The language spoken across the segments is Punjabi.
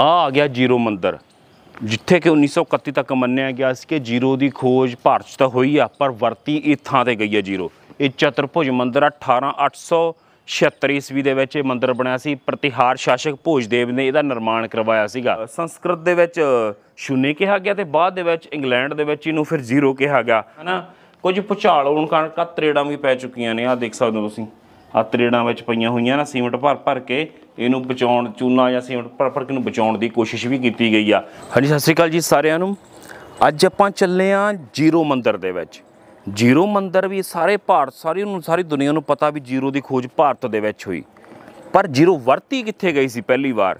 ਆ ਆ ਗਿਆ ਜੀਰੋ ਮੰਦਰ ਜਿੱਥੇ ਕਿ 1931 ਤੱਕ ਮੰਨਿਆ ਗਿਆ ਸੀ ਕਿ ਜੀਰੋ ਦੀ ਖੋਜ ਭਾਰਤ 'ਚ ਤਾਂ ਹੋਈ ਆ ਪਰ ਵਰਤੀ ਇਹ ਥਾਂ ਤੇ ਗਈ ਹੈ ਜੀਰੋ ਇਹ ਚਤੁਰਭੁਜ ਮੰਦਰ 18876 ਈਸਵੀ ਦੇ ਵਿੱਚ ਇਹ ਮੰਦਰ ਬਣਿਆ ਸੀ ਪ੍ਰਤੀਹਾਰ ਸ਼ਾਸਕ ਭੋਜਦੇਵ ਨੇ ਇਹਦਾ ਨਿਰਮਾਣ ਕਰਵਾਇਆ ਸੀਗਾ ਸੰਸਕ੍ਰਿਤ ਦੇ ਵਿੱਚ ਸ਼ੂਨੇ ਕਿਹਾ ਗਿਆ ਤੇ ਬਾਅਦ ਦੇ ਵਿੱਚ ਇੰਗਲੈਂਡ ਦੇ ਵਿੱਚ ਇਹਨੂੰ ਫਿਰ ਜ਼ੀਰੋ ਕਿਹਾ ਗਿਆ ਹਨਾ ਕੁਝ ਪੁਚਾਲ ਹੋਣ ਕਾਰਨ ਕਤਰੇੜਾਂ ਵੀ ਪੈ ਚੁੱਕੀਆਂ ਨੇ ਆ ਦੇਖ ਸਕਦੇ ਹੋ ਤੁਸੀਂ ਆ ਤਰੇੜਾਂ ਵਿੱਚ ਪਈਆਂ ਹੋਈਆਂ ਨਾ ਸੀਮਟ ਭਰ ਭਰ ਕੇ ਇਹਨੂੰ ਬਚਾਉਣ ਚੂਨਾ ਜਾਂ ਸੀਮਟ ਭਰ ਭਰ ਕੇ ਨੂੰ ਬਚਾਉਣ ਦੀ ਕੋਸ਼ਿਸ਼ ਵੀ ਕੀਤੀ ਗਈ ਆ ਹਾਂਜੀ ਸਤਿ ਸ੍ਰੀ ਅਕਾਲ ਜੀ ਸਾਰਿਆਂ ਨੂੰ ਅੱਜ ਆਪਾਂ ਚੱਲੇ ਆ ਜੀਰੋ ਮੰਦਿਰ ਦੇ ਵਿੱਚ ਜੀਰੋ ਮੰਦਿਰ ਵੀ ਸਾਰੇ ਭਾਰਤ ਸਾਰੀ ਨੂੰ ਸਾਰੀ ਦੁਨੀਆ ਨੂੰ ਪਤਾ ਵੀ ਜੀਰੋ ਦੀ ਖੋਜ ਭਾਰਤ ਦੇ ਵਿੱਚ ਹੋਈ ਪਰ ਜੀਰੋ ਵਰਤੀ ਕਿੱਥੇ ਗਈ ਸੀ ਪਹਿਲੀ ਵਾਰ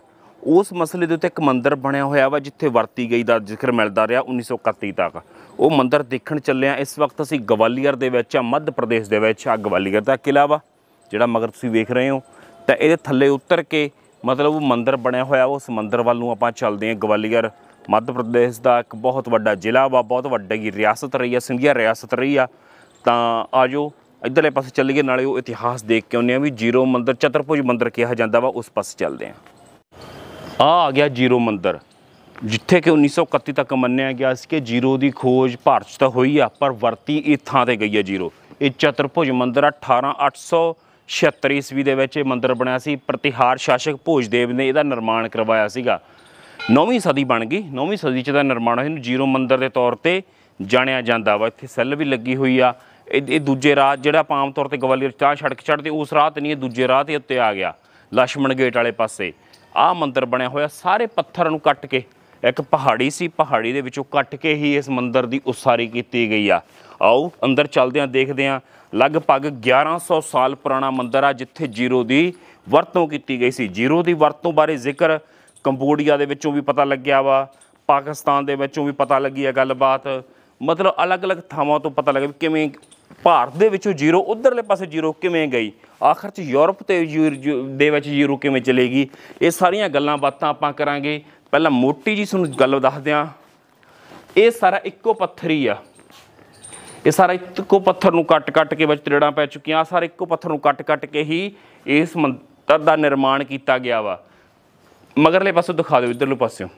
ਉਸ ਮਸਲੇ ਦੇ ਉੱਤੇ ਇੱਕ ਮੰਦਿਰ ਬਣਿਆ ਹੋਇਆ ਵਾ ਜਿੱਥੇ ਵਰਤੀ ਗਈ ਦਾ ਜ਼ਿਕਰ ਮਿਲਦਾ ਰਿਹਾ 1931 ਤੱਕ ਉਹ ਮੰਦਿਰ ਦੇਖਣ ਚੱਲੇ ਆ ਇਸ ਵਕਤ ਅਸੀਂ ਗਵਾਲੀਅਰ ਦੇ ਵਿੱਚ ਆ ਮੱਧ ਪ੍ਰਦੇਸ਼ ਦੇ ਵਿੱਚ ਆ ਗਵਾਲੀਅਰ ਦਾ ਕਿਲਾ ਵਾ ਜਿਹੜਾ ਮਗਰ ਤੁਸੀਂ ਵੇਖ ਰਹੇ ਹੋ ਤਾਂ ਇਹਦੇ ਥੱਲੇ ਉਤਰ ਕੇ ਮਤਲਬ ਉਹ ਮੰਦਿਰ ਬਣਿਆ ਹੋਇਆ ਉਸ ਮੰਦਿਰ ਵੱਲ ਨੂੰ ਆਪਾਂ ਚੱਲਦੇ ਹਾਂ ਗਵਾਲੀਅਰ ਮੱਧ ਪ੍ਰਦੇਸ਼ ਦਾ ਇੱਕ ਬਹੁਤ ਵੱਡਾ ਜ਼ਿਲ੍ਹਾ ਵਾ ਬਹੁਤ ਵੱਡੀ ਰਿਆਸਤ ਰਹੀ ਆ ਸਿੰਧੀਆ ਰਿਆਸਤ ਰਹੀ ਆ ਤਾਂ ਆਜੋ ਇਧਰਲੇ ਪਾਸੇ ਚੱਲੀਏ ਨਾਲੇ ਉਹ ਇਤਿਹਾਸ ਦੇਖ ਕੇ ਆਉਂਦੇ ਆ ਵੀ ਜੀਰੋ ਮੰਦਿਰ ਚਤਰਪੁਜ ਮੰਦਿਰ ਕਿਹਾ ਜਾਂਦਾ ਵਾ ਉਸ ਪਾਸੇ ਚੱਲਦੇ ਆ ਆ ਆ ਗਿਆ ਜੀਰੋ ਮੰਦਿਰ ਜਿੱਥੇ ਕਿ 1931 ਤੱਕ ਮੰਨਿਆ ਗਿਆ ਸੀ ਕਿ ਜੀਰੋ ਦੀ ਖੋਜ ਭਾਰਤ 'ਚ ਤਾਂ ਹੋਈ ਆ ਪਰ ਵਰਤੀ ਇਥਾਂ ਤੇ ਗਈ ਆ ਜੀਰੋ ਇਹ ਚਤਰਪੁਜ ਮੰਦਿਰ 18800 76 ਈਸਵੀ ਦੇ ਵਿੱਚ ਇਹ ਮੰਦਿਰ ਬਣਿਆ ਸੀ ਪ੍ਰਤੀਹਾਰ ਸ਼ਾਸਕ ਭੋਜਦੇਵ ਨੇ ਇਹਦਾ ਨਿਰਮਾਣ ਕਰਵਾਇਆ ਸੀਗਾ 9ਵੀਂ ਸਦੀ ਬਣ ਗਈ 9ਵੀਂ ਸਦੀ ਚ ਦਾ ਨਿਰਮਾਣ ਹੋਇਆ ਇਹਨੂੰ ਜੀਰੋ ਮੰਦਿਰ ਦੇ ਤੌਰ ਤੇ ਜਾਣਿਆ ਜਾਂਦਾ ਵਾ ਇੱਥੇ ਸੈੱਲ ਵੀ ਲੱਗੀ ਹੋਈ ਆ ਇਹ ਦੂਜੇ ਰਾਤ ਜਿਹੜਾ ਆਮ ਤੌਰ ਤੇ ਗਵਾਲੀਅਰ ਚਾਹ ਸੜਕ ਚੜਦੇ ਉਸ ਰਾਤ ਨਹੀਂ ਇਹ ਦੂਜੇ ਰਾਤ ਤੇ ਉੱਤੇ ਆ ਗਿਆ ਲక్ష్మణ ਗੇਟ ਵਾਲੇ ਪਾਸੇ ਆ ਮੰਦਿਰ ਬਣਿਆ ਹੋਇਆ ਸਾਰੇ ਪੱਥਰ ਨੂੰ ਕੱਟ ਕੇ ਇੱਕ ਪਹਾੜੀ ਸੀ ਪਹਾੜੀ ਦੇ ਵਿੱਚੋਂ ਕੱਟ ਕੇ ਹੀ ਇਸ ਮੰਦਿਰ ਦੀ ਉਸਾਰੀ ਕੀਤੀ ਗਈ ਆ ਆਓ ਅੰਦਰ ਚੱਲਦੇ ਆ ਦੇਖਦੇ ਆ ਲਗਭਗ 1100 ਸਾਲ ਪੁਰਾਣਾ ਮੰਦਿਰ ਆ ਜਿੱਥੇ ਜੀਰੋ ਦੀ ਵਰਤੋਂ ਕੀਤੀ ਗਈ ਸੀ ਜੀਰੋ ਦੀ ਵਰਤੋਂ ਬਾਰੇ ਜ਼ਿਕਰ ਕੰਬੋਡੀਆ ਦੇ ਵਿੱਚੋਂ ਵੀ ਪਤਾ ਲੱਗਿਆ ਵਾ ਪਾਕਿਸਤਾਨ ਦੇ ਵਿੱਚੋਂ ਵੀ ਪਤਾ ਲੱਗੀ ਆ ਗੱਲਬਾਤ ਮਤਲਬ ਅਲੱਗ-ਅਲੱਗ ਥਾਵਾਂ ਤੋਂ ਪਤਾ ਲੱਗਿਆ ਕਿਵੇਂ ਭਾਰਤ ਦੇ ਵਿੱਚੋਂ ਜ਼ੀਰੋ ਉਧਰਲੇ ਪਾਸੇ ਜ਼ੀਰੋ ਕਿਵੇਂ ਗਈ ਆਖਰ 'ਚ ਯੂਰਪ ਤੇ ਦੇ ਵਿੱਚ ਜ਼ੀਰੋ ਕਿਵੇਂ ਚਲੇਗੀ ਇਹ ਸਾਰੀਆਂ ਗੱਲਾਂ ਬਾਤਾਂ ਆਪਾਂ ਕਰਾਂਗੇ ਪਹਿਲਾਂ ਮੋਟੀ ਜੀ ਤੁਹਾਨੂੰ ਗੱਲ ਦੱਸ ਦਿਆਂ ਇਹ ਸਾਰਾ ਇੱਕੋ ਪੱਥਰ ਹੀ ਆ ਇਹ ਸਾਰਾ ਇੱਕੋ ਪੱਥਰ ਨੂੰ ਕੱਟ-ਕੱਟ ਕੇ ਵਿੱਚ ਤੜੜਾਂ ਪੈ ਚੁੱਕੀਆਂ ਆ ਸਾਰਾ ਇੱਕੋ ਪੱਥਰ ਨੂੰ ਕੱਟ-ਕੱਟ ਕੇ ਹੀ ਇਸ ਮੰਦਰ ਦਾ ਨਿਰਮਾਣ ਕੀਤਾ ਗਿਆ ਵਾ ਮਗਰਲੇ ਪਾਸੋਂ ਦਿਖਾ ਦਿਓ ਇਧਰਲੇ ਪਾਸਿਓਂ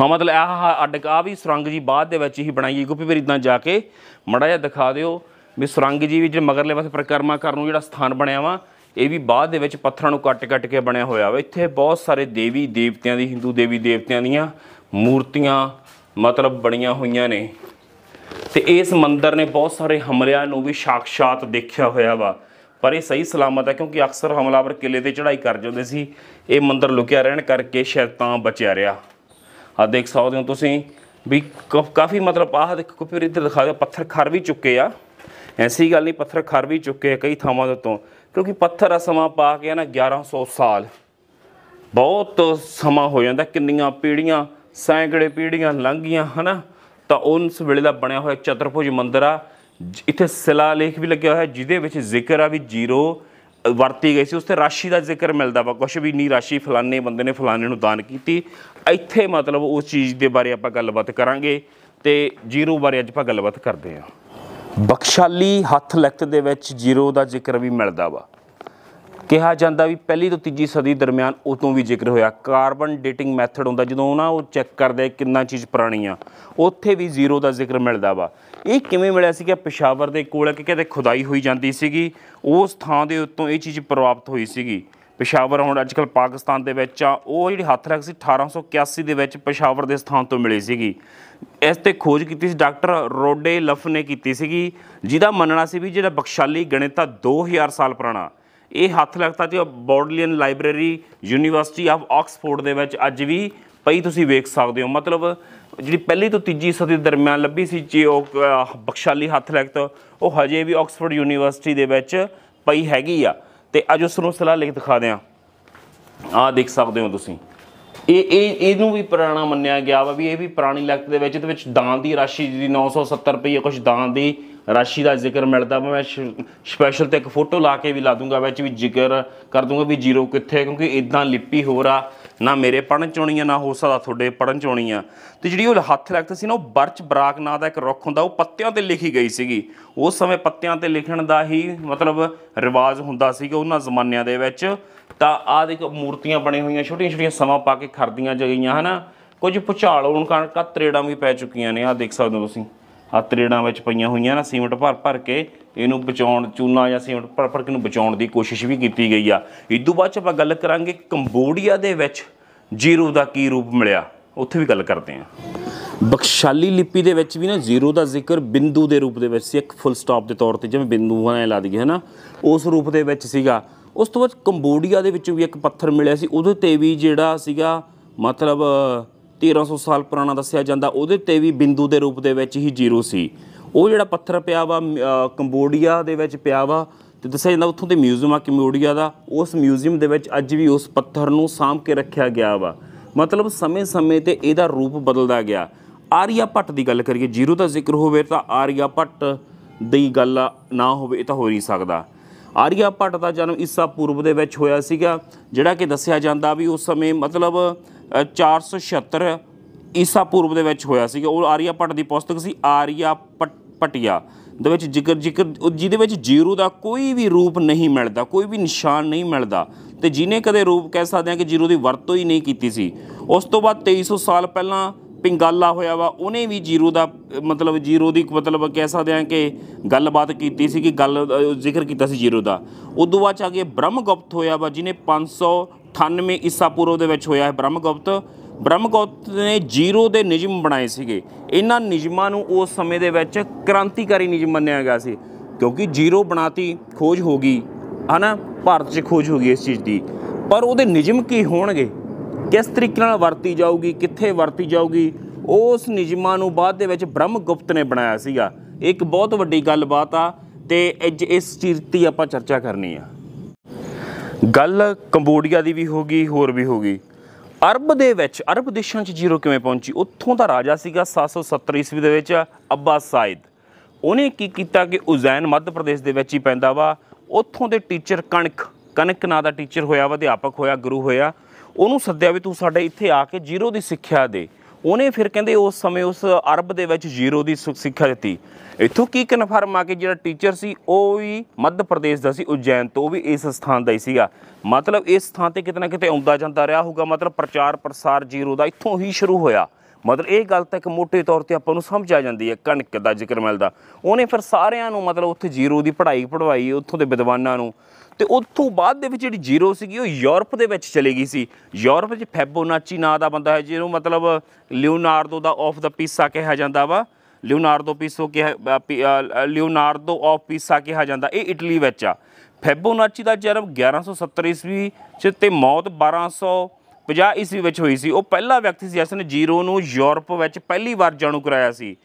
ਹਾਂ ਮਤਲਬ ਆਹ ਅੱਡ ਆ ਵੀ ਸੁਰੰਗ ਜੀ ਬਾਅਦ ਦੇ ਵਿੱਚ ਹੀ ਬਣਾਈ ਗਈ ਕਿਉਂਕਿ ਫਿਰ ਇਦਾਂ ਜਾ ਕੇ ਮੜਾ ਜਿਹਾ ਦਿਖਾ ਦਿਓ ਵੀ ਸੁਰੰਗ ਜੀ ਵੀ ਮਗਰਲੇ ਪਾਸੇ ਪ੍ਰਕਰਮਾ ਕਰਨ ਨੂੰ ਜਿਹੜਾ ਸਥਾਨ ਬਣਿਆ ਵਾ ਇਹ ਵੀ ਬਾਅਦ ਦੇ ਵਿੱਚ ਪੱਥਰਾਂ ਨੂੰ ਕੱਟ-ਕੱਟ ਕੇ ਬਣਿਆ ਹੋਇਆ ਵਾ ਇੱਥੇ ਬਹੁਤ ਸਾਰੇ ਦੇਵੀ ਦੇਵਤਿਆਂ ਦੀ Hindu ਦੇਵੀ ਦੇਵਤਿਆਂ ਦੀਆਂ ਮੂਰਤੀਆਂ ਮਤਲਬ ਬਣੀਆਂ ਹੋਈਆਂ ਨੇ ਤੇ ਇਸ ਮੰਦਰ ਨੇ ਬਹੁਤ ਸਾਰੇ ਹਮਲਿਆਂ ਨੂੰ ਵੀ ਸਾਖਸ਼ਾਤ ਦੇਖਿਆ ਹੋਇਆ ਵਾ ਪਰ ਇਹ ਸਹੀ ਸਲਾਮਤ ਹੈ ਕਿਉਂਕਿ ਅਕਸਰ ਹਮਲਾਵਰ ਕਿਲੇ ਤੇ ਚੜ੍ਹਾਈ ਕਰ ਜਾਂਦੇ ਸੀ ਇਹ ਮੰਦਰ ਲੁਕਿਆ ਰਹਿਣ ਕਰਕੇ ਸ਼ਾਇਦ ਤਾਂ ਬਚਿਆ ਰਿਹਾ ਆ ਦੇਖ ਸਕਦੇ ਹੋ ਤੁਸੀਂ ਵੀ ਕਾਫੀ ਮਤਲਬ ਆਹ ਦੇਖੋ ਫਿਰ ਇੱਧਰ ਦਿਖਾ ਦਿਓ ਪੱਥਰ ਖਰ ਵੀ ਚੁੱਕੇ ਆ ਐਸੀ ਗੱਲ ਨਹੀਂ ਪੱਥਰ ਖਰ ਵੀ ਚੁੱਕੇ ਆ ਕਈ ਥਾਵਾਂ ਦੇ ਤੋਂ ਕਿਉਂਕਿ ਪੱਥਰ ਆ ਸਮਾਂ ਪਾ ਕੇ ਨਾ 1100 ਸਾਲ ਬਹੁਤ ਸਮਾਂ ਹੋ ਜਾਂਦਾ ਕਿੰਨੀਆਂ ਪੀੜੀਆਂ ਸੈਂਕੜੇ ਪੀੜੀਆਂ ਲੰਘੀਆਂ ਹਨਾ ਤਾਂ ਉਸ ਵੇਲੇ ਦਾ ਬਣਿਆ ਹੋਇਆ ਚਤਰਭੁਜ ਮੰਦਿਰ ਆ ਇੱਥੇ ਸਿਲਾ ਲੇਖ ਵੀ ਲੱਗਿਆ ਹੋਇਆ ਜਿਹਦੇ ਵਿੱਚ ਜ਼ਿਕਰ ਆ ਵੀ ਜ਼ੀਰੋ ਵਰਤੀ ਗਈ ਸੀ ਉਸ ਤੇ ਰਾਸ਼ੀ ਦਾ ਜ਼ਿਕਰ ਮਿਲਦਾ ਵਾ ਕੁਝ ਵੀ ਨਹੀਂ ਰਾਸ਼ੀ ਫਲਾਣੇ ਬੰਦੇ ਨੇ ਫਲਾਣੇ ਨੂੰ ਦਾਨ ਕੀਤੀ ਇੱਥੇ ਮਤਲਬ ਉਸ ਚੀਜ਼ ਦੇ ਬਾਰੇ ਆਪਾਂ ਗੱਲਬਾਤ ਕਰਾਂਗੇ ਤੇ ਜ਼ੀਰੋ ਬਾਰੇ ਅੱਜ ਆਪਾਂ ਗੱਲਬਾਤ ਕਰਦੇ ਹਾਂ ਬਖਸ਼ਾਲੀ ਹੱਥ ਲਿਖਤ ਦੇ ਵਿੱਚ ਜ਼ੀਰੋ ਦਾ ਜ਼ਿਕਰ ਵੀ ਮਿਲਦਾ ਵਾ ਕਿਹਾ ਜਾਂਦਾ ਵੀ ਪਹਿਲੀ ਤੋਂ ਤੀਜੀ ਸਦੀ ਦਰਮਿਆਨ ਉਤੋਂ ਵੀ ਜ਼ਿਕਰ ਹੋਇਆ ਕਾਰਬਨ ਡੇਟਿੰਗ ਮੈਥਡ ਹੁੰਦਾ ਜਦੋਂ ਨਾ ਉਹ ਚੈੱਕ ਕਰਦੇ ਕਿੰਨਾ ਚੀਜ਼ ਪੁਰਾਣੀ ਆ ਉੱਥੇ ਵੀ ਜ਼ੀਰੋ ਦਾ ਜ਼ਿਕਰ ਮਿਲਦਾ ਵਾ ਇਹ ਕਿਵੇਂ ਮਿਲਿਆ ਸੀ ਕਿ ਪਸ਼ਾਵਰ ਦੇ ਕੋਲ ਕਿ ਕਿਤੇ ਖੁਦਾਈ ਹੋਈ ਜਾਂਦੀ ਸੀਗੀ ਉਸ ਥਾਂ ਦੇ ਉੱਤੋਂ ਇਹ ਚੀਜ਼ ਪ੍ਰਾਪਤ ਹੋਈ ਸੀਗੀ ਪਸ਼ਾਵਰ ਹੁਣ ਅੱਜਕੱਲ ਪਾਕਿਸਤਾਨ ਦੇ ਵਿੱਚ ਆ ਉਹ ਜਿਹੜੀ ਹੱਥ ਰੈਕ ਸੀ 1881 ਦੇ ਵਿੱਚ ਪਸ਼ਾਵਰ ਦੇ ਸਥਾਨ ਤੋਂ ਮਿਲੀ ਸੀਗੀ ਇਸ ਤੇ ਖੋਜ ਕੀਤੀ ਸੀ ਡਾਕਟਰ ਰੋਡੇ ਲਫ ਨੇ ਕੀਤੀ ਸੀਗੀ ਜਿਹਦਾ ਮੰਨਣਾ ਸੀ ਵੀ ਜਿਹੜਾ ਬਖਸ਼ਾਲੀ ਗਣਿਤ ਆ 2000 ਸਾਲ ਪੁਰਾਣਾ ਇਹ ਹੱਥ ਲੱਗਦਾ ਤੇ Bodleian library university of Oxford ਦੇ ਵਿੱਚ ਅੱਜ ਵੀ ਪਈ ਤੁਸੀਂ ਵੇਖ ਸਕਦੇ ਹੋ ਮਤਲਬ ਜਿਹੜੀ ਪਹਿਲੀ ਤੋਂ ਤੀਜੀ ਸਦੀ ਦੇ ਦਰਮਿਆਨ ਲੱਭੀ ਸੀ ਜੇ ਉਹ ਬਖਸ਼ਾਲੀ ਹੱਥ ਲੱਗਦਾ ਉਹ ਹਜੇ ਵੀ ਆਕਸਫੋਰਡ ਯੂਨੀਵਰਸਿਟੀ ਦੇ ਵਿੱਚ ਪਈ ਹੈਗੀ ਆ ਤੇ ਅੱਜ ਉਸ ਨੂੰ ਸਲਾਹ ਲਿਖ ਦਿਖਾ ਦਿਆਂ ਆਹ ਦੇਖ ਸਕਦੇ ਹੋ ਤੁਸੀਂ ਇਹ ਇਹ ਇਹਨੂੰ ਵੀ ਪੁਰਾਣਾ ਮੰਨਿਆ ਗਿਆ ਵਾ ਵੀ ਇਹ ਵੀ ਪੁਰਾਣੀ ਲਗਤ ਦੇ ਵਿੱਚ ਇਹਦੇ ਵਿੱਚ ਦਾਨ ਦੀ ਰਾਸ਼ੀ ਦੀ 970 ਰੁਪਏ ਕੁਝ ਦਾਨ ਦੀ ਰਾਸ਼ੀ ਦਾ ਜ਼ਿਕਰ ਮਿਲਦਾ ਮੈਂ ਸਪੈਸ਼ਲ ਤੇ ਇੱਕ ਫੋਟੋ ਲਾ ਕੇ ਵੀ ਲਾ ਦੂੰਗਾ ਵਿੱਚ ਵੀ ਜ਼ਿਕਰ ਕਰ ਦੂੰਗਾ ਵੀ ਜ਼ੀਰੋ ਕਿੱਥੇ ਕਿਉਂਕਿ ਇਦਾਂ ਲਿਪੀ ਹੋਰ ਆ ਨਾ ਮੇਰੇ ਪੜਨ ਚੋਣੀਆਂ ਨਾ ਹੋ ਸਕਦਾ ਤੁਹਾਡੇ ਪੜਨ ਚੋਣੀਆਂ ਆ ਤੇ ਜਿਹੜੀ ਉਹ ਹੱਥ ਲਿਖਤ ਸੀ ਨਾ ਉਹ ਬਰਚ ਬਰਾਕ ਨਾਂ ਦਾ ਇੱਕ ਰੁੱਖ ਹੁੰਦਾ ਉਹ ਪੱਤਿਆਂ ਤੇ ਲਿਖੀ ਗਈ ਸੀਗੀ ਉਸ ਸਮੇਂ ਪੱਤਿਆਂ ਤੇ ਲਿਖਣ ਦਾ ਹੀ ਮਤਲਬ ਰਿਵਾਜ ਹੁੰਦਾ ਸੀਗਾ ਉਹਨਾਂ ਜ਼ਮਾਨਿਆਂ ਦੇ ਵਿੱਚ ਤਾਂ ਆਹ ਦੇਖ ਮੂਰਤੀਆਂ ਬਣੀ ਹੋਈਆਂ ਛੋਟੀਆਂ ਛੋਟੀਆਂ ਸਮਾਂ ਪਾ ਕੇ ਖਰਦੀਆਂ ਜਗੀਆਂ ਹਨਾ ਕੁਝ ਪੁਚਾਲ ਹੋਣ ਕਾਰਨ ਕਾ ਤਰੇੜਾਂ ਵੀ ਪੈ ਚੁੱਕੀਆਂ ਨੇ ਆਹ ਦੇਖ ਸਕਦੇ ਹੋ ਤੁਸੀਂ ਆ ਤਰੇੜਾਂ ਵਿੱਚ ਪਈਆਂ ਹੋਈਆਂ ਨਾ ਸੀਮਟ ਭਰ ਭਰ ਕੇ ਇਹਨੂੰ ਬਚਾਉਣ ਚੂਨਾ ਜਾਂ ਸੀਮਟ ਭਰ ਭਰ ਕੇ ਇਹਨੂੰ ਬਚਾਉਣ ਦੀ ਕੋਸ਼ਿਸ਼ ਵੀ ਕੀਤੀ ਗਈ ਆ ਇਸ ਤੋਂ ਬਾਅਦ ਚ ਆਪਾਂ ਗੱਲ ਕਰਾਂਗੇ ਕੰਬੋਡੀਆ ਦੇ ਵਿੱਚ ਜ਼ੀਰੋ ਦਾ ਕੀ ਰੂਪ ਮਿਲਿਆ ਉੱਥੇ ਵੀ ਗੱਲ ਕਰਦੇ ਆਂ ਬਖਸ਼ਾਲੀ ਲਿਪੀ ਦੇ ਵਿੱਚ ਵੀ ਨਾ ਜ਼ੀਰੋ ਦਾ ਜ਼ਿਕਰ ਬਿੰਦੂ ਦੇ ਰੂਪ ਦੇ ਵਿੱਚ ਸੀ ਇੱਕ ਫੁੱਲ ਸਟਾਪ ਦੇ ਤੌਰ ਤੇ ਜਿਵੇਂ ਬਿੰਦੂ ਹਨ ਲਾ ਦਈਏ ਹਨਾ ਉਸ ਰੂਪ ਦੇ ਵਿੱਚ ਸੀਗਾ ਉਸ ਤੋਂ ਬਾਅਦ ਕੰਬੋਡੀਆ ਦੇ ਵਿੱਚੋਂ ਵੀ ਇੱਕ ਪੱਥਰ ਮਿਲਿਆ ਸੀ ਉਹਦੇ ਤੇ ਵੀ ਜਿਹੜਾ ਸੀਗਾ ਮਤਲਬ 1300 ਸਾਲ ਪੁਰਾਣਾ ਦੱਸਿਆ ਜਾਂਦਾ ਉਹਦੇ ਤੇ ਵੀ ਬਿੰਦੂ ਦੇ ਰੂਪ ਦੇ ਵਿੱਚ ਹੀ ਜ਼ੀਰੋ ਸੀ ਉਹ ਜਿਹੜਾ ਪੱਥਰ ਪਿਆ ਵਾ ਕੰਬੋਡੀਆ ਦੇ ਵਿੱਚ ਪਿਆ ਵਾ ਤੇ ਦੱਸਿਆ ਜਾਂਦਾ ਉੱਥੋਂ ਦੇ ਮਿਊਜ਼ੀਅਮ ਆ ਕੰਬੋਡੀਆ ਦਾ ਉਸ ਮਿਊਜ਼ੀਅਮ ਦੇ ਵਿੱਚ ਅੱਜ ਵੀ ਉਸ ਪੱਥਰ ਨੂੰ ਸਾਂਭ ਕੇ ਰੱਖਿਆ ਗਿਆ ਵਾ ਮਤਲਬ ਸਮੇਂ-ਸਮੇਂ ਤੇ ਇਹਦਾ ਰੂਪ ਬਦਲਦਾ ਗਿਆ ਆਰੀਆ ਭੱਟ ਦੀ ਗੱਲ ਕਰੀਏ ਜ਼ੀਰੋ ਦਾ ਜ਼ਿਕਰ ਹੋਵੇ ਤਾਂ ਆਰੀਆ ਭੱਟ ਦੀ ਗੱਲ ਨਾ ਹੋਵੇ ਇਹ ਤਾਂ ਹੋ ਨਹੀਂ ਸਕਦਾ ਆਰੀਆ ਭੱਟ ਦਾ ਜਨਮ ਈਸਾ ਪੂਰਬ ਦੇ ਵਿੱਚ ਹੋਇਆ ਸੀਗਾ ਜਿਹੜਾ ਕਿ ਦੱਸਿਆ ਜਾਂਦਾ ਵੀ ਉਸ ਸਮੇਂ ਮਤਲਬ 476 ਈਸਾ ਪੂਰਵ ਦੇ ਵਿੱਚ ਹੋਇਆ ਸੀਗਾ ਉਹ ਆਰੀਆ ਪਟ ਦੀ ਪੁਸਤਕ ਸੀ ਆਰੀਆ ਪਟਿਆ ਦੇ ਵਿੱਚ ਜ਼ਿਕਰ ਜ਼ਿਕਰ ਜਿਹਦੇ ਵਿੱਚ ਜ਼ੀਰੋ ਦਾ ਕੋਈ ਵੀ ਰੂਪ ਨਹੀਂ ਮਿਲਦਾ ਕੋਈ ਵੀ ਨਿਸ਼ਾਨ ਨਹੀਂ ਮਿਲਦਾ ਤੇ ਜਿਨੇ ਕਦੇ ਰੂਪ ਕਹਿ ਸਕਦੇ ਆ ਕਿ ਜ਼ੀਰੋ ਦੀ ਵਰਤੋਂ ਹੀ ਨਹੀਂ ਕੀਤੀ ਸੀ ਉਸ ਤੋਂ ਬਾਅਦ 2300 ਸਾਲ ਪਹਿਲਾਂ ਪਿੰਗਾਲਾ ਹੋਇਆ ਵਾ ਉਹਨੇ ਵੀ ਜ਼ੀਰੋ ਦਾ ਮਤਲਬ ਜ਼ੀਰੋ ਦੀ ਮਤਲਬ ਕਹਿ ਸਕਦੇ ਆ ਕਿ ਗੱਲਬਾਤ ਕੀਤੀ ਸੀ ਕਿ ਗੱਲ ਜ਼ਿਕਰ ਕੀਤਾ ਸੀ ਜ਼ੀਰੋ ਦਾ ਉਦੋਂ ਬਾਅਦ ਚ ਆ ਕੇ ਬ੍ਰਹਮਗੁਪਤ ਹੋਇਆ ਵਾ ਜਿਨੇ 500 98 ਈਸਾ ਪੂਰਵ ਦੇ ਵਿੱਚ ਹੋਇਆ ਹੈ ਬ੍ਰਹਮਗੁਪਤ ਬ੍ਰਹਮਗੁਪਤ ਨੇ ਜ਼ੀਰੋ ਦੇ ਨਿਯਮ ਬਣਾਏ ਸੀਗੇ ਇਹਨਾਂ ਨਿਯਮਾਂ ਨੂੰ ਉਸ ਸਮੇਂ ਦੇ ਵਿੱਚ ਕ੍ਰਾਂਤੀਕਾਰੀ ਨਿਯਮ ਮੰਨਿਆ ਗਿਆ ਸੀ ਕਿਉਂਕਿ ਜ਼ੀਰੋ ਬਣਾਤੀ ਖੋਜ ਹੋ ਗਈ ਹਨਾ ਭਾਰਤ 'ਚ ਖੋਜ ਹੋ ਗਈ ਇਸ ਚੀਜ਼ ਦੀ ਪਰ ਉਹਦੇ ਨਿਯਮ ਕੀ ਹੋਣਗੇ ਕਿਸ ਤਰੀਕੇ ਨਾਲ ਵਰਤੀ ਜਾਊਗੀ ਕਿੱਥੇ ਵਰਤੀ ਜਾਊਗੀ ਉਸ ਨਿਯਮਾਂ ਨੂੰ ਬਾਅਦ ਦੇ ਵਿੱਚ ਬ੍ਰਹਮਗੁਪਤ ਨੇ ਬਣਾਇਆ ਸੀਗਾ ਇੱਕ ਬਹੁਤ ਵੱਡੀ ਗੱਲਬਾਤ ਆ ਤੇ ਅੱਜ ਇਸ ਚੀਜ਼ ਦੀ ਆਪਾਂ ਚਰਚਾ ਕਰਨੀ ਆ ਗੱਲ ਕੰਬੋਡੀਆ ਦੀ ਵੀ ਹੋ ਗਈ ਹੋਰ ਵੀ ਹੋ ਗਈ ਅਰਬ ਦੇ ਵਿੱਚ ਅਰਬ ਦੇਸ਼ਾਂ 'ਚ ਜ਼ੀਰੋ ਕਿਵੇਂ ਪਹੁੰਚੀ ਉੱਥੋਂ ਦਾ ਰਾਜਾ ਸੀਗਾ 770 ਈਸਵੀ ਦੇ ਵਿੱਚ ਅੱਬਾ ਸਾਇਦ ਉਹਨੇ ਕੀ ਕੀਤਾ ਕਿ ਉਜ਼ੈਨ ਮੱਧ ਪ੍ਰਦੇਸ਼ ਦੇ ਵਿੱਚ ਹੀ ਪੈਂਦਾ ਵਾ ਉੱਥੋਂ ਦੇ ਟੀਚਰ ਕਣਕ ਕਣਕ ਨਾਂ ਦਾ ਟੀਚਰ ਹੋਇਆ ਵਾ ਅਧਿਆਪਕ ਹੋਇਆ ਗੁਰੂ ਹੋਇਆ ਉਹਨੂੰ ਸੱਦਿਆ ਵੀ ਤੂੰ ਸਾਡੇ ਇੱਥੇ ਆ ਕੇ ਜ਼ੀਰੋ ਦੀ ਸਿੱਖਿਆ ਦੇ ਉਹਨੇ ਫਿਰ ਕਹਿੰਦੇ ਉਸ ਸਮੇਂ ਉਸ ਅਰਬ ਦੇ ਵਿੱਚ ਜ਼ੀਰੋ ਦੀ ਸਿੱਖਿਆ ਦਿੱਤੀ ਇੱਥੋਂ ਕੀ ਕਨਫਰਮ ਆ ਕਿ ਜਿਹੜਾ ਟੀਚਰ ਸੀ ਉਹ ਵੀ ਮੱਧ ਪ੍ਰਦੇਸ਼ ਦਾ ਸੀ ਉਜੈਨ ਤੋਂ ਵੀ ਇਸ ਸਥਾਨ ਦਾ ਹੀ ਸੀਗਾ ਮਤਲਬ ਇਸ ਥਾਂ ਤੇ ਕਿਤਨਾ ਕਿਤੇ ਆਉਂਦਾ ਜਾਂਦਾ ਰਿਹਾ ਹੋਊਗਾ ਮਤਲਬ ਪ੍ਰਚਾਰ ਪ੍ਰਸਾਰ ਜ਼ੀਰੋ ਦਾ ਇੱਥੋਂ ਹੀ ਸ਼ੁਰੂ ਹੋਇਆ ਮਤਲਬ ਇਹ ਗੱਲ ਤਾਂ ਇੱਕ ਮੋਟੇ ਤੌਰ ਤੇ ਆਪਾਂ ਨੂੰ ਸਮਝ ਆ ਜਾਂਦੀ ਹੈ ਕਣਕ ਦਾ ਜ਼ਿਕਰ ਮਿਲਦਾ ਉਹਨੇ ਫਿਰ ਸਾਰਿਆਂ ਨੂੰ ਮਤਲਬ ਉੱਥੇ ਜ਼ੀਰੋ ਦੀ ਪੜ੍ਹਾਈ ਪੜਵਾਈ ਉੱਥੋਂ ਦੇ ਵਿਦਵਾਨਾਂ ਨੂੰ ਤੇ ਉੱਥੋਂ ਬਾਅਦ ਦੇ ਵਿੱਚ ਜਿਹੜੀ ਜ਼ੀਰੋ ਸੀਗੀ ਉਹ ਯੂਰਪ ਦੇ ਵਿੱਚ ਚਲੀ ਗਈ ਸੀ ਯੂਰਪ 'ਚ ਫੈਬੋਨਾਚੀ ਨਾਂ ਦਾ ਬੰਦਾ ਹੈ ਜਿਹਨੂੰ ਮਤਲਬ ਲਿਓਨਾਰਡੋ ਦਾ ਆਫ ਦਾ ਪੀਸਾ ਕਿਹਾ ਜਾਂਦਾ ਵਾ ਲਿਓਨਾਰਡੋ ਪੀਸੋ ਕਿਹਾ ਲਿਓਨਾਰਡੋ ਆਫ ਪੀਸਾ ਕਿਹਾ ਜਾਂਦਾ ਇਹ ਇਟਲੀ ਵਿੱਚ ਆ ਫੈਬੋਨਾਚੀ ਦਾ ਜਨਮ 1170 ਈਸਵੀ ਚ ਤੇ ਮੌਤ 1200 50 ਈਸਵੀ ਵਿੱਚ ਹੋਈ ਸੀ ਉਹ ਪਹਿਲਾ ਵਿਅਕਤੀ ਸੀ ਜਿਸ ਨੇ ਜ਼ੀਰੋ ਨੂੰ ਯੂਰਪ ਵਿੱਚ ਪਹਿਲੀ ਵਾਰ ਜਾਣੂ ਕਰਾਇਆ ਸੀ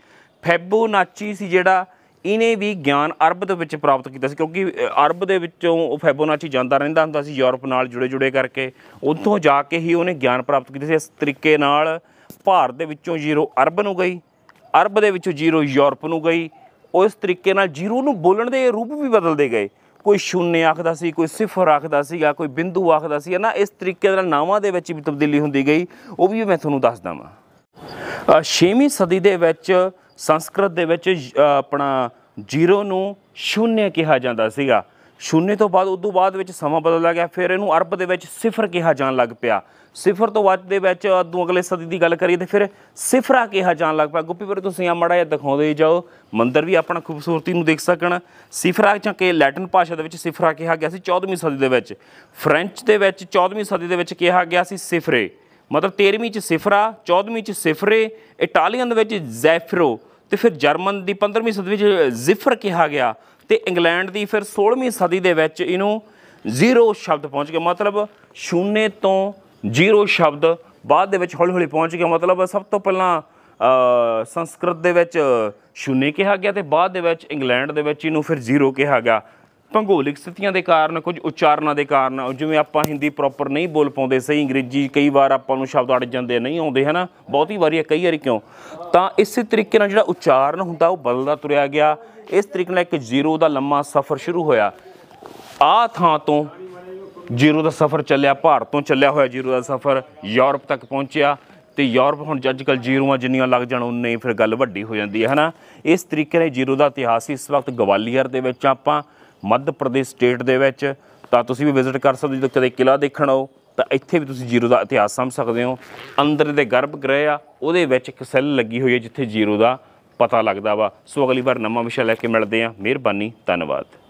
ਫੈਬੋਨਾਚੀ ਸੀ ਜਿਹੜਾ ਇਹਨੇ ਵੀ ਗਿਆਨ ਅਰਬ ਦੇ ਵਿੱਚ ਪ੍ਰਾਪਤ ਕੀਤਾ ਸੀ ਕਿਉਂਕਿ ਅਰਬ ਦੇ ਵਿੱਚੋਂ ਉਹ ਫੈਬੋਨਾਚੀ ਜਾਂਦਾ ਰਹਿੰਦਾ ਹੁੰਦਾ ਸੀ ਯੂਰਪ ਨਾਲ ਜੁੜੇ ਜੁੜੇ ਕਰਕੇ ਉੱਥੋਂ ਜਾ ਕੇ ਹੀ ਉਹਨੇ ਗਿਆਨ ਪ੍ਰਾਪਤ ਕੀਤਾ ਸੀ ਇਸ ਤਰੀਕੇ ਨਾਲ ਭਾਰਤ ਦੇ ਵਿੱਚੋਂ ਜ਼ੀਰੋ ਅਰਬ ਨੂੰ ਗਈ ਅਰਬ ਦੇ ਵਿੱਚੋਂ ਜ਼ੀਰੋ ਯੂਰਪ ਨੂੰ ਗਈ ਉਸ ਤਰੀਕੇ ਨਾਲ ਜ਼ੀਰੋ ਨੂੰ ਬੋਲਣ ਦੇ ਰੂਪ ਵੀ ਬਦਲਦੇ ਗਏ ਕੋਈ ਸ਼ੂਨਯ ਆਖਦਾ ਸੀ ਕੋਈ ਸਿਫਰ ਆਖਦਾ ਸੀਗਾ ਕੋਈ ਬਿੰਦੂ ਆਖਦਾ ਸੀ ਨਾ ਇਸ ਤਰੀਕੇ ਨਾਲ ਨਾਵਾਂ ਦੇ ਵਿੱਚ ਵੀ ਤਬਦੀਲੀ ਹੁੰਦੀ ਗਈ ਉਹ ਵੀ ਮੈਂ ਤੁਹਾਨੂੰ ਦੱਸਦਾ ਦਵਾਂ 6ਵੀਂ ਸਦੀ ਦੇ ਵਿੱਚ ਸੰਸਕ੍ਰਿਤ ਦੇ ਵਿੱਚ ਆਪਣਾ ਜ਼ੀਰੋ ਨੂੰ ਸ਼ੂਨਯ ਕਿਹਾ ਜਾਂਦਾ ਸੀਗਾ ਸ਼ੂਨੇ ਤੋਂ ਬਾਅਦ ਉਦੋਂ ਬਾਅਦ ਵਿੱਚ ਸਮਾਂ ਬਦਲ ਗਿਆ ਫਿਰ ਇਹਨੂੰ ਅਰਬ ਦੇ ਵਿੱਚ ਸਿਫਰ ਕਿਹਾ ਜਾਣ ਲੱਗ ਪਿਆ ਸਿਫਰ ਤੋਂ ਬਾਅਦ ਦੇ ਵਿੱਚ ਅਦੋਂ ਅਗਲੇ ਸਦੀ ਦੀ ਗੱਲ ਕਰੀਏ ਤੇ ਫਿਰ ਸਿਫਰਾ ਕਿਹਾ ਜਾਣ ਲੱਗ ਪਿਆ ਗੁੱਪੀ ਵੀਰ ਤੁਸੀਂ ਆ ਮੜਾ ਇਹ ਦਿਖਾਉਂਦੇ ਜਾਓ ਮੰਦਰ ਵੀ ਆਪਣਾ ਖੂਬਸੂਰਤੀ ਨੂੰ ਦੇਖ ਸਕਣ ਸਿਫਰਾ ਚਾਂ ਕਿ ਲੈਟਿਨ ਭਾਸ਼ਾ ਦੇ ਵਿੱਚ ਸਿਫਰਾ ਕਿਹਾ ਗਿਆ ਸੀ 14ਵੀਂ ਸਦੀ ਦੇ ਵਿੱਚ ਫ੍ਰੈਂਚ ਦੇ ਵਿੱਚ 14ਵੀਂ ਸਦੀ ਦੇ ਵਿੱਚ ਕਿਹਾ ਗਿਆ ਸੀ ਸਿਫਰੇ ਮਤਲਬ 13ਵੀਂ ਚ ਸਿਫਰਾ 14ਵੀਂ ਚ ਸਿਫਰੇ ਇਟਾਲੀਅਨ ਦੇ ਵਿੱਚ ਜ਼ੈਫਰੋ ਤੇ ਫਿਰ ਜਰਮਨ ਦੀ 15ਵੀਂ ਸਦੀ ਵਿੱਚ ਜ਼ਿਫਰ ਕਿਹਾ ਗਿਆ ਤੇ ਇੰਗਲੈਂਡ ਦੀ ਫਿਰ 16ਵੀਂ ਸਦੀ ਦੇ ਵਿੱਚ ਇਹਨੂੰ ਜ਼ੀਰੋ ਸ਼ਬਦ ਪਹੁੰਚ ਗਿਆ ਮਤਲਬ ਸ਼ੂਨੇ ਤੋਂ ਜ਼ੀਰੋ ਸ਼ਬਦ ਬਾਅਦ ਦੇ ਵਿੱਚ ਹੌਲੀ-ਹੌਲੀ ਪਹੁੰਚ ਗਿਆ ਮਤਲਬ ਸਭ ਤੋਂ ਪਹਿਲਾਂ ਸੰਸਕ੍ਰਿਤ ਦੇ ਵਿੱਚ ਸ਼ੂਨੇ ਕਿਹਾ ਗਿਆ ਤੇ ਬਾਅਦ ਦੇ ਵਿੱਚ ਇੰਗਲੈਂਡ ਦੇ ਵਿੱਚ ਇਹਨੂੰ ਫਿਰ ਜ਼ੀਰੋ ਕਿਹਾ ਗਿਆ ਭੂਗੋਲਿਕ ਸਥਿਤੀਆਂ ਦੇ ਕਾਰਨ ਕੁਝ ਉਚਾਰਨਾਂ ਦੇ ਕਾਰਨ ਜਿਵੇਂ ਆਪਾਂ ਹਿੰਦੀ ਪ੍ਰੋਪਰ ਨਹੀਂ ਬੋਲ ਪਾਉਂਦੇ ਸਹੀ ਅੰਗਰੇਜ਼ੀ ਕਈ ਵਾਰ ਆਪਾਂ ਨੂੰ ਸ਼ਬਦ ਅੜ ਜਾਂਦੇ ਨਹੀਂ ਆਉਂਦੇ ਹਨਾ ਬਹੁਤੀ ਵਾਰੀ ਕਈ ਵਾਰੀ ਕਿਉਂ ਤਾਂ ਇਸੇ ਤਰੀਕੇ ਨਾਲ ਜਿਹੜਾ ਉਚਾਰਨ ਹੁੰਦਾ ਉਹ ਬਦਲਦਾ ਤੁਰਿਆ ਗਿਆ ਇਸ ਤਰੀਕੇ ਨਾਲ ਇੱਕ ਜ਼ੀਰੋ ਦਾ ਲੰਮਾ ਸਫ਼ਰ ਸ਼ੁਰੂ ਹੋਇਆ ਆ ਥਾਂ ਤੋਂ ਜ਼ੀਰੋ ਦਾ ਸਫ਼ਰ ਚੱਲਿਆ ਭਾਰਤ ਤੋਂ ਚੱਲਿਆ ਹੋਇਆ ਜ਼ੀਰੋ ਦਾ ਸਫ਼ਰ ਯੂਰਪ ਤੱਕ ਪਹੁੰਚਿਆ ਤੇ ਯੂਰਪ ਹੁਣ ਜੱਜ ਕਲ ਜ਼ੀਰੋਆਂ ਜਿੰਨੀਆਂ ਲੱਗ ਜਾਣ ਉਨੇ ਫਿਰ ਗੱਲ ਵੱਡੀ ਹੋ ਜਾਂਦੀ ਹੈ ਹਨਾ ਇਸ ਤਰੀਕੇ ਨਾਲ ਜ਼ੀਰੋ ਦਾ ਇਤਿਹਾਸ ਇਸ ਵਕਤ ਗਵਾਲੀਅਰ ਦੇ ਵਿੱਚ ਆਪਾਂ ਮੱਧ ਪ੍ਰਦੇਸ਼ ਸਟੇਟ ਦੇ ਵਿੱਚ ਤਾਂ ਤੁਸੀਂ ਵੀ ਵਿਜ਼ਿਟ ਕਰ ਸਕਦੇ ਜਦੋਂ ਕਦੇ ਕਿਲਾ ਦੇਖਣ ਆਓ ਤਾਂ ਇੱਥੇ ਵੀ ਤੁਸੀਂ ਜੀਰੋ ਦਾ ਇਤਿਹਾਸ ਸਮਝ ਸਕਦੇ ਹੋ ਅੰਦਰ ਦੇ ਗਰਭ ਗ੍ਰਹਿ ਆ ਉਹਦੇ ਵਿੱਚ ਇੱਕ ਸੈੱਲ ਲੱਗੀ ਹੋਈ ਹੈ ਜਿੱਥੇ ਜੀਰੋ ਦਾ ਪਤਾ ਲੱਗਦਾ ਵਾ ਸੋ ਅਗਲੀ ਵਾਰ ਨਵਾਂ ਵਿਸ਼ਾ ਲੈ ਕੇ ਮਿਲਦੇ ਆ ਮਿਹਰਬਾਨੀ ਧੰਨਵਾਦ